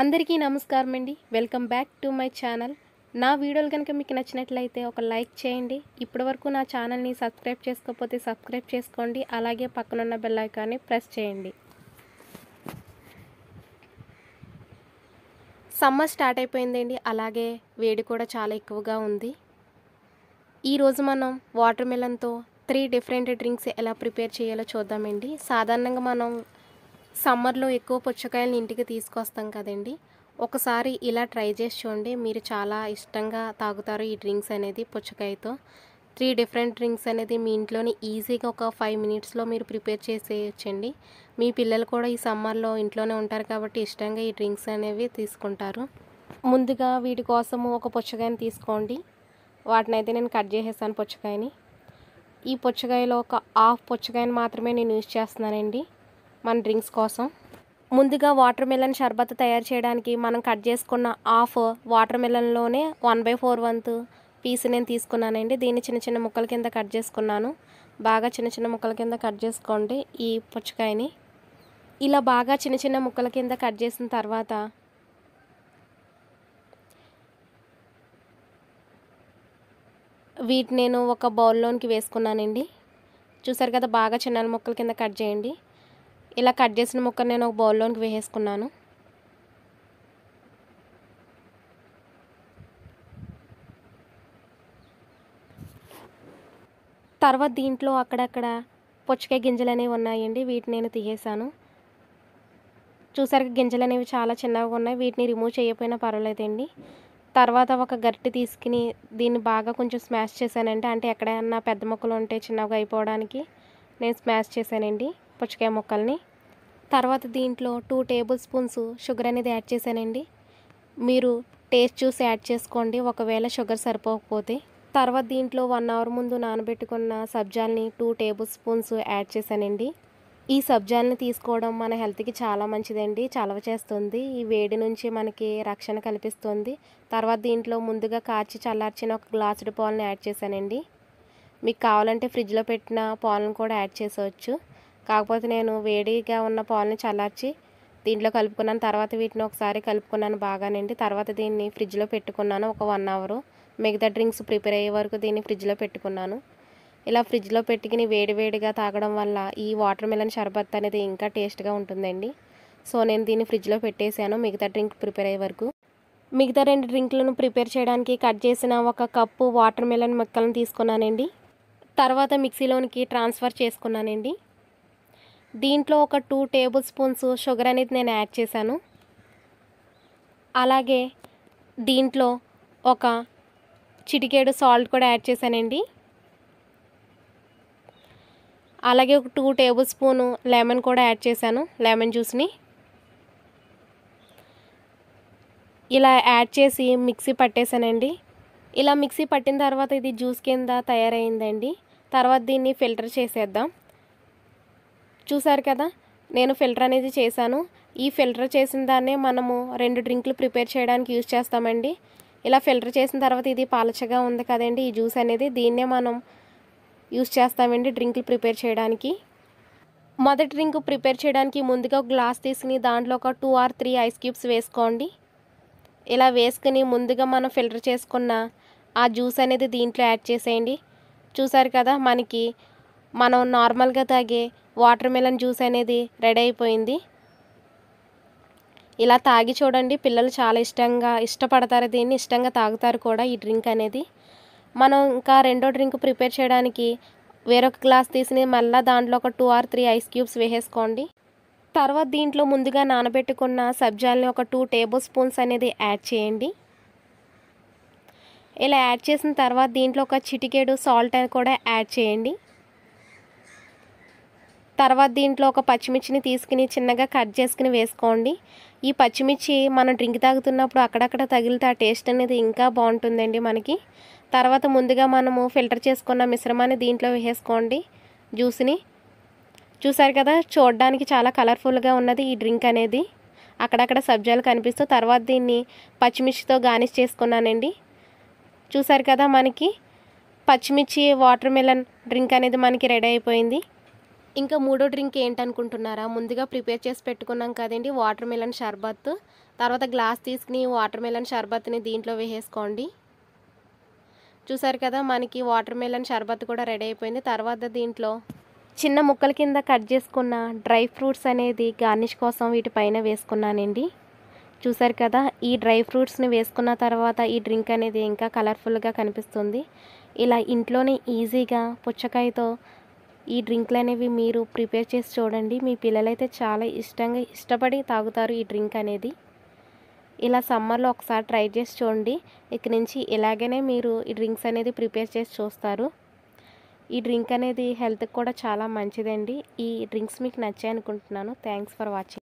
అందరికీ నమస్కారం అండి welcome back to my channel నా వీడియోలు కనుక మీకు నచ్చినట్లయితే ఒక లైక్ చేయండి ఇప్పటివరకు నా ఛానల్ని సబ్స్క్రైబ్ చేసుకోకపోతే సబ్స్క్రైబ్ చేసుకోండి అలాగే పక్కనున్న బెల్ ఐకాన్ని ప్రెస్ చేయండి సమ్మర్ స్టార్ట్ అయిపోయిందండి అలాగే వేడి కూడా చాలా ఎక్కువగా ఉంది ఈరోజు మనం వాటర్ మిలన్తో త్రీ డిఫరెంట్ డ్రింక్స్ ఎలా ప్రిపేర్ చేయాలో చూద్దామండి సాధారణంగా మనం సమ్మర్లో ఎక్కువ పుచ్చకాయలను ఇంటికి తీసుకొస్తాం కదండి ఒకసారి ఇలా ట్రై చేసి చూడండి మీరు చాలా ఇష్టంగా తాగుతారు ఈ డ్రింక్స్ అనేది పుచ్చకాయతో త్రీ డిఫరెంట్ డ్రింక్స్ అనేది మీ ఇంట్లోనే ఈజీగా ఒక ఫైవ్ మినిట్స్లో మీరు ప్రిపేర్ చేసేయచ్చండి మీ పిల్లలు కూడా ఈ సమ్మర్లో ఇంట్లోనే ఉంటారు కాబట్టి ఇష్టంగా ఈ డ్రింక్స్ అనేవి తీసుకుంటారు ముందుగా వీటి కోసము ఒక పుచ్చకాయని తీసుకోండి వాటిని అయితే నేను కట్ చేసేసాను పుచ్చకాయని ఈ పుచ్చకాయలో ఒక హాఫ్ పుచ్చకాయని మాత్రమే నేను యూజ్ చేస్తున్నానండి మన డ్రింక్స్ కోసం ముందుగా వాటర్ మిలన్ షర్బత్ తయారు చేయడానికి మనం కట్ చేసుకున్న హాఫ్ వాటర్ మిలన్లోనే వన్ బై ఫోర్ వంత్ పీస్ నేను తీసుకున్నానండి దీన్ని చిన్న చిన్న ముక్కల కింద కట్ చేసుకున్నాను బాగా చిన్న చిన్న ముక్కల కింద కట్ చేసుకోండి ఈ పుచ్చకాయని ఇలా బాగా చిన్న చిన్న ముక్కల కింద కట్ చేసిన తర్వాత వీటి నేను ఒక బౌల్లోనికి వేసుకున్నానండి చూసారు కదా బాగా చిన్న ముక్కల కింద కట్ చేయండి ఇలా కట్ చేసిన ముక్కను నేను ఒక బౌల్లోకి వేసేసుకున్నాను తర్వాత దీంట్లో అక్కడక్కడ పుచ్చకాయ గింజలు అనేవి ఉన్నాయండి వీటిని నేను తీసేసాను చూసారు గింజలు అనేవి చాలా చిన్నగా ఉన్నాయి వీటిని రిమూవ్ చేయకపోయినా పర్వాలేదండి తర్వాత ఒక గట్టి తీసుకుని దీన్ని బాగా కొంచెం స్మాష్ చేశానంటే అంటే ఎక్కడైనా పెద్ద మొక్కలు ఉంటే చిన్నగా అయిపోవడానికి నేను స్మాష్ చేశానండి పుచ్చకాయ ముక్కల్ని తర్వాత దీంట్లో టూ టేబుల్ స్పూన్స్ షుగర్ అనేది యాడ్ చేశానండి మీరు టేస్ట్ చూసి యాడ్ చేసుకోండి ఒకవేళ షుగర్ సరిపోకపోతే తర్వాత దీంట్లో వన్ అవర్ ముందు నానబెట్టుకున్న సబ్జాల్ని టూ టేబుల్ స్పూన్స్ యాడ్ చేశానండి ఈ సబ్జాల్ని తీసుకోవడం మన హెల్త్కి చాలా మంచిదండి చలవ చేస్తుంది ఈ వేడి నుంచి మనకి రక్షణ కల్పిస్తుంది తర్వాత దీంట్లో ముందుగా కాచి చల్లార్చిన ఒక గ్లాసుడు పాలను యాడ్ చేశానండి మీకు కావాలంటే ఫ్రిడ్జ్లో పెట్టిన పాలను కూడా యాడ్ చేసవచ్చు కాకపోతే నేను వేడిగా ఉన్న పాలని చల్లార్చి దీంట్లో కలుపుకున్నాను తర్వాత వీటిని ఒకసారి కలుపుకున్నాను బాగానండి తర్వాత దీన్ని ఫ్రిడ్జ్లో పెట్టుకున్నాను ఒక వన్ అవరు మిగతా డ్రింక్స్ ప్రిపేర్ అయ్యే వరకు దీన్ని ఫ్రిడ్జ్లో పెట్టుకున్నాను ఇలా ఫ్రిడ్జ్లో పెట్టుకుని వేడివేడిగా తాగడం వల్ల ఈ వాటర్ మిలన్ షర్బత్ అనేది ఇంకా టేస్ట్గా ఉంటుందండి సో నేను దీన్ని ఫ్రిడ్జ్లో పెట్టేశాను మిగతా డ్రింక్ ప్రిపేర్ అయ్యే వరకు మిగతా రెండు డ్రింక్లను ప్రిపేర్ చేయడానికి కట్ చేసిన ఒక కప్పు వాటర్ మిలన్ ముక్కలను తీసుకున్నానండి తర్వాత మిక్సీలోనికి ట్రాన్స్ఫర్ చేసుకున్నానండి దీంట్లో ఒక టూ టేబుల్ స్పూన్స్ షుగర్ అనేది నేను యాడ్ చేశాను అలాగే దీంట్లో ఒక చిటికేడు సాల్ట్ కూడా యాడ్ చేశానండి అలాగే ఒక టూ టేబుల్ స్పూను లెమన్ కూడా యాడ్ చేశాను లెమన్ జ్యూస్ని ఇలా యాడ్ చేసి మిక్సీ పట్టేశానండి ఇలా మిక్సీ పట్టిన తర్వాత ఇది జ్యూస్ కింద తయారైందండి తర్వాత దీన్ని ఫిల్టర్ చేసేద్దాం చూసారు కదా నేను ఫిల్టర్ అనేది చేశాను ఈ ఫిల్టర్ చేసిన దాన్నే మనము రెండు డ్రింకులు ప్రిపేర్ చేయడానికి యూజ్ చేస్తామండి ఇలా ఫిల్టర్ చేసిన తర్వాత ఇది పాలచగా ఉంది కదండి ఈ జ్యూస్ అనేది దీన్నే మనం యూజ్ చేస్తామండి డ్రింకులు ప్రిపేర్ చేయడానికి మొదటి డ్రింక్ ప్రిపేర్ చేయడానికి ముందుగా ఒక గ్లాస్ తీసుకుని దాంట్లో ఒక two or three ice cubes వేసుకోండి ఇలా వేసుకుని ముందుగా మనం ఫిల్టర్ చేసుకున్న ఆ జ్యూస్ అనేది దీంట్లో యాడ్ చేసేయండి చూసారు కదా మనకి మనం నార్మల్గా తాగే వాటర్ మెలన్ జ్యూస్ అనేది రెడీ అయిపోయింది ఇలా తాగి చూడండి పిల్లలు చాలా ఇష్టంగా ఇష్టపడతారు దీన్ని ఇష్టంగా తాగుతారు కూడా ఈ డ్రింక్ అనేది మనం ఇంకా రెండో డ్రింక్ ప్రిపేర్ చేయడానికి వేరొక గ్లాస్ తీసి మళ్ళీ దాంట్లో ఒక two or three ice cubes వేసేసుకోండి తర్వాత దీంట్లో ముందుగా నానబెట్టుకున్న సబ్జాల్ని ఒక టూ టేబుల్ స్పూన్స్ అనేది యాడ్ చేయండి ఇలా యాడ్ చేసిన తర్వాత దీంట్లో ఒక చిటికేడు సాల్ట్ అని కూడా యాడ్ చేయండి తర్వాత దీంట్లో ఒక పచ్చిమిర్చిని తీసుకుని చిన్నగా కట్ చేసుకుని వేసుకోండి ఈ పచ్చిమిర్చి మనం డ్రింక్ తాగుతున్నప్పుడు అక్కడక్కడ తగిలితే ఆ టేస్ట్ అనేది ఇంకా బాగుంటుందండి మనకి తర్వాత ముందుగా మనము ఫిల్టర్ చేసుకున్న మిశ్రమాన్ని దీంట్లో వేసుకోండి జ్యూస్ని చూసారు కదా చూడడానికి చాలా కలర్ఫుల్గా ఉన్నది ఈ డ్రింక్ అనేది అక్కడక్కడ సబ్జాలు కనిపిస్తూ తర్వాత దీన్ని పచ్చిమిర్చితో గార్నిష్ చేసుకున్నానండి చూసారు కదా మనకి పచ్చిమిర్చి వాటర్ మిలన్ డ్రింక్ అనేది మనకి రెడీ అయిపోయింది ఇంకా మూడో డ్రింక్ ఏంటనుకుంటున్నారా ముందుగా ప్రిపేర్ చేసి పెట్టుకున్నాం కదండి వాటర్ మెలన్ షర్బత్ తర్వాత గ్లాస్ తీసుకుని వాటర్ మెలన్ షర్బత్ని దీంట్లో వేసేసుకోండి చూసారు కదా మనకి వాటర్ మెలన్ షర్బత్ కూడా రెడీ అయిపోయింది తర్వాత దీంట్లో చిన్న ముక్కల కింద కట్ చేసుకున్న డ్రై ఫ్రూట్స్ అనేది గార్నిష్ కోసం వీటిపైన వేసుకున్నానండి చూసారు కదా ఈ డ్రై ఫ్రూట్స్ని వేసుకున్న తర్వాత ఈ డ్రింక్ అనేది ఇంకా కలర్ఫుల్గా కనిపిస్తుంది ఇలా ఇంట్లోనే ఈజీగా పుచ్చకాయతో ఈ డ్రింక్లు అనేవి మీరు ప్రిపేర్ చేసి చూడండి మీ పిల్లలైతే చాలా ఇష్టంగా ఇష్టపడి తాగుతారు ఈ డ్రింక్ అనేది ఇలా సమ్మర్లో ఒకసారి ట్రై చేసి చూడండి ఇక నుంచి ఇలాగనే మీరు ఈ డ్రింక్స్ అనేది ప్రిపేర్ చేసి చూస్తారు ఈ డ్రింక్ అనేది హెల్త్కి కూడా చాలా మంచిదండి ఈ డ్రింక్స్ మీకు నచ్చాయి అనుకుంటున్నాను థ్యాంక్స్ ఫర్ వాచింగ్